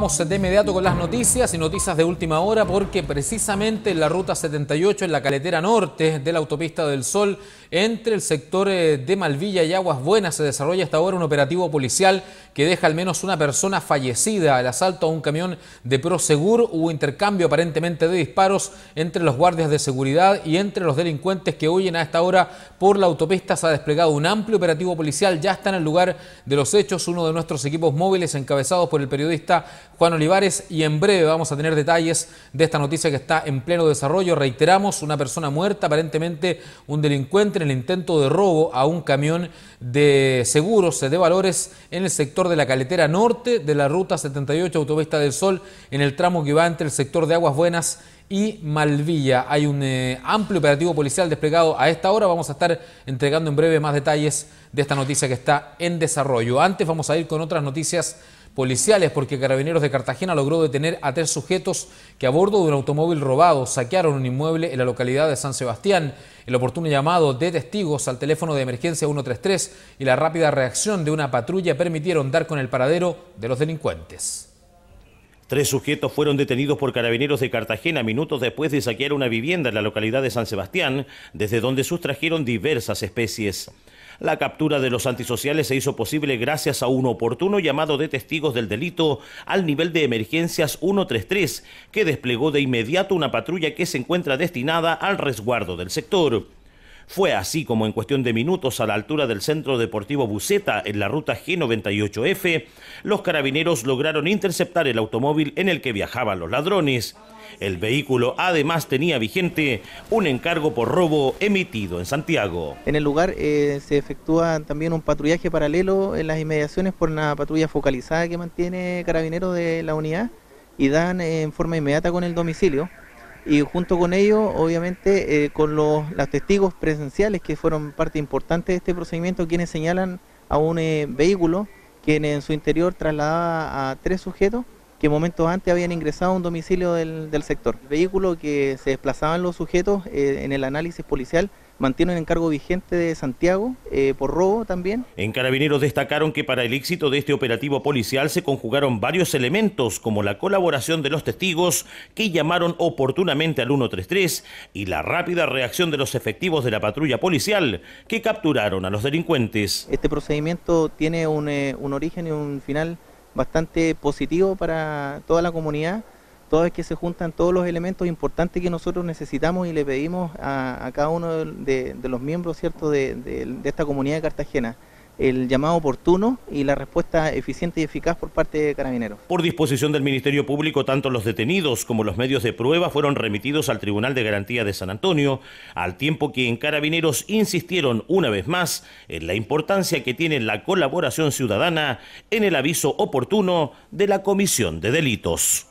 Vamos de inmediato con las noticias y noticias de última hora porque precisamente en la ruta 78, en la caletera norte de la autopista del Sol, entre el sector eh, de Malvilla y Aguas Buenas, se desarrolla hasta ahora un operativo policial que deja al menos una persona fallecida. al asalto a un camión de Prosegur hubo intercambio aparentemente de disparos entre los guardias de seguridad y entre los delincuentes que huyen a esta hora por la autopista. Se ha desplegado un amplio operativo policial, ya está en el lugar de los hechos uno de nuestros equipos móviles encabezados por el periodista Juan Olivares y en breve vamos a tener detalles de esta noticia que está en pleno desarrollo. Reiteramos, una persona muerta, aparentemente un delincuente en el intento de robo a un camión de seguros de valores en el sector de la Caletera Norte de la Ruta 78 Autovista del Sol, en el tramo que va entre el sector de Aguas Buenas y Malvilla. Hay un eh, amplio operativo policial desplegado a esta hora. Vamos a estar entregando en breve más detalles de esta noticia que está en desarrollo. Antes vamos a ir con otras noticias policiales porque Carabineros de Cartagena logró detener a tres sujetos que a bordo de un automóvil robado saquearon un inmueble en la localidad de San Sebastián. El oportuno llamado de testigos al teléfono de emergencia 133 y la rápida reacción de una patrulla permitieron dar con el paradero de los delincuentes. Tres sujetos fueron detenidos por carabineros de Cartagena minutos después de saquear una vivienda en la localidad de San Sebastián, desde donde sustrajeron diversas especies. La captura de los antisociales se hizo posible gracias a un oportuno llamado de testigos del delito al nivel de emergencias 133, que desplegó de inmediato una patrulla que se encuentra destinada al resguardo del sector. Fue así como en cuestión de minutos a la altura del Centro Deportivo Buceta en la ruta G98F, los carabineros lograron interceptar el automóvil en el que viajaban los ladrones. El vehículo además tenía vigente un encargo por robo emitido en Santiago. En el lugar eh, se efectúa también un patrullaje paralelo en las inmediaciones por una patrulla focalizada que mantiene carabineros de la unidad y dan eh, en forma inmediata con el domicilio y junto con ello, obviamente, eh, con los, testigos presenciales que fueron parte importante de este procedimiento, quienes señalan a un eh, vehículo quien en su interior trasladaba a tres sujetos que momentos antes habían ingresado a un domicilio del, sector. El vehículo que se desplazaban los sujetos eh, en el análisis policial mantiene el encargo vigente de Santiago eh, por robo también. En Carabineros destacaron que para el éxito de este operativo policial se conjugaron varios elementos como la colaboración de los testigos que llamaron oportunamente al 133 y la rápida reacción de los efectivos de la patrulla policial que capturaron a los delincuentes. Este procedimiento tiene un, eh, un origen y un final bastante positivo para toda la comunidad, toda vez que se juntan todos los elementos importantes que nosotros necesitamos y le pedimos a, cada uno de, los miembros ¿cierto? de esta comunidad de Cartagena el llamado oportuno y la respuesta eficiente y eficaz por parte de carabineros. Por disposición del Ministerio Público, tanto los detenidos como los medios de prueba fueron remitidos al Tribunal de Garantía de San Antonio, al tiempo que en carabineros insistieron una vez más en la importancia que tiene la colaboración ciudadana en el aviso oportuno de la Comisión de Delitos.